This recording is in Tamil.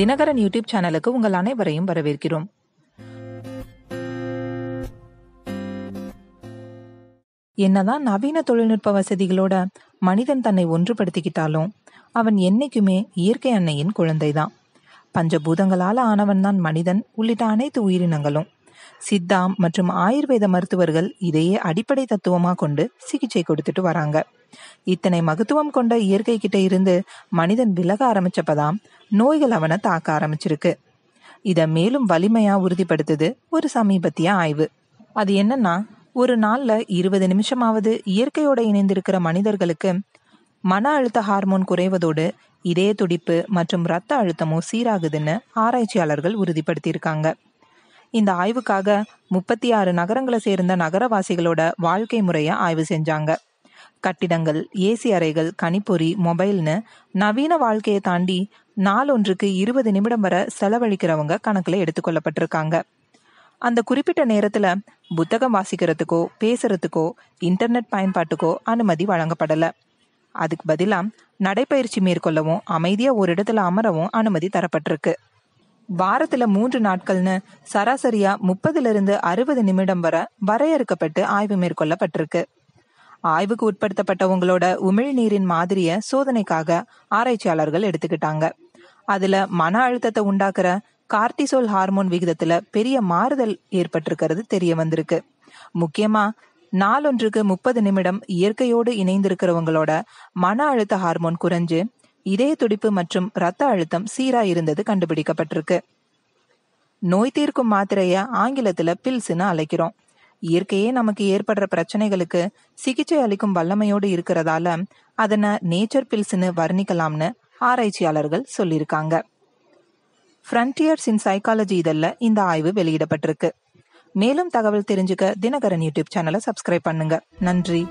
தினகரன் யூடியூப் சேனலுக்கு உங்கள் அனைவரையும் வரவேற்கிறோம் என்னதான் நவீன தொழில்நுட்ப வசதிகளோட மனிதன் தன்னை ஒன்றுபடுத்திக்கிட்டாலும் அவன் என்னைக்குமே இயற்கை அன்னையின் குழந்தைதான் பஞ்சபூதங்களால ஆனவன் தான் மனிதன் உள்ளிட்ட அனைத்து உயிரினங்களும் சித்தாம் மற்றும் ஆயுர்வேத மருத்துவர்கள் இதையே அடிப்படை தத்துவமாக கொண்டு சிகிச்சை கொடுத்துட்டு வராங்க இத்தனை மகத்துவம் கொண்ட இயற்கை கிட்ட இருந்து மனிதன் விலக ஆரம்பிச்சப்பதான் நோய்கள் அவனை தாக்க ஆரம்பிச்சிருக்கு இதை மேலும் வலிமையா உறுதிப்படுத்துது ஒரு சமீபத்திய ஆய்வு அது என்னன்னா ஒரு நாள்ல இருபது நிமிஷமாவது இயற்கையோட இணைந்திருக்கிற மனிதர்களுக்கு மன அழுத்த ஹார்மோன் குறைவதோடு இதய துடிப்பு மற்றும் இரத்த அழுத்தமும் சீராகுதுன்னு ஆராய்ச்சியாளர்கள் உறுதிப்படுத்தியிருக்காங்க இந்த ஆய்வுக்காக முப்பத்தி ஆறு நகரங்களை சேர்ந்த நகரவாசிகளோட வாழ்க்கை முறையை ஆய்வு செஞ்சாங்க கட்டிடங்கள் ஏசி அறைகள் கணிப்பொறி மொபைல்னு நவீன வாழ்க்கையை தாண்டி நாளொன்றுக்கு இருபது நிமிடம் வரை செலவழிக்கிறவங்க கணக்கில் எடுத்துக்கொள்ளப்பட்டிருக்காங்க அந்த குறிப்பிட்ட நேரத்துல புத்தகம் வாசிக்கிறதுக்கோ பேசுறதுக்கோ இன்டர்நெட் பயன்பாட்டுக்கோ அனுமதி வழங்கப்படல அதுக்கு பதிலாக நடைப்பயிற்சி மேற்கொள்ளவும் அமைதியா ஒரு இடத்துல அமரவும் அனுமதி தரப்பட்டிருக்கு வாரத்துல மூன்று நாட்கள்னு சராசரியா முப்பதுல இருந்து அறுபது நிமிடம் வர வரையறுக்கப்பட்டு ஆய்வு மேற்கொள்ளப்பட்டிருக்கு ஆய்வுக்கு உட்படுத்தப்பட்டவங்களோட உமிழ்நீரின் மாதிரிய சோதனைக்காக ஆராய்ச்சியாளர்கள் எடுத்துக்கிட்டாங்க அதுல மன அழுத்தத்தை உண்டாக்குற கார்டிசோல் ஹார்மோன் விகிதத்துல பெரிய மாறுதல் ஏற்பட்டிருக்கிறது தெரிய வந்திருக்கு முக்கியமா நாளொன்றுக்கு முப்பது நிமிடம் இயற்கையோடு இணைந்திருக்கிறவங்களோட மன அழுத்த ஹார்மோன் குறைஞ்சு இதய துடிப்பு மற்றும் இரத்த அழுத்தம் சீரா இருந்தது கண்டுபிடிக்கப்பட்டிருக்கு நோய் தீர்க்கும் மாத்திரைய ஆங்கிலத்துல பில்ஸ்ன்னு அழைக்கிறோம் இயற்கையே நமக்கு ஏற்படுற பிரச்சனைகளுக்கு சிகிச்சை அளிக்கும் வல்லமையோடு இருக்கிறதால அதனை நேச்சர் பில்ஸ்னு வர்ணிக்கலாம்னு ஆராய்ச்சியாளர்கள் சொல்லியிருக்காங்க ஃப்ரண்டியர்ஸ் இன் சைக்காலஜி இதழில் இந்த ஆய்வு வெளியிடப்பட்டிருக்கு மேலும் தகவல் தெரிஞ்சுக்க தினகரன் யூடியூப் சேனலை சப்ஸ்கிரைப் பண்ணுங்க நன்றி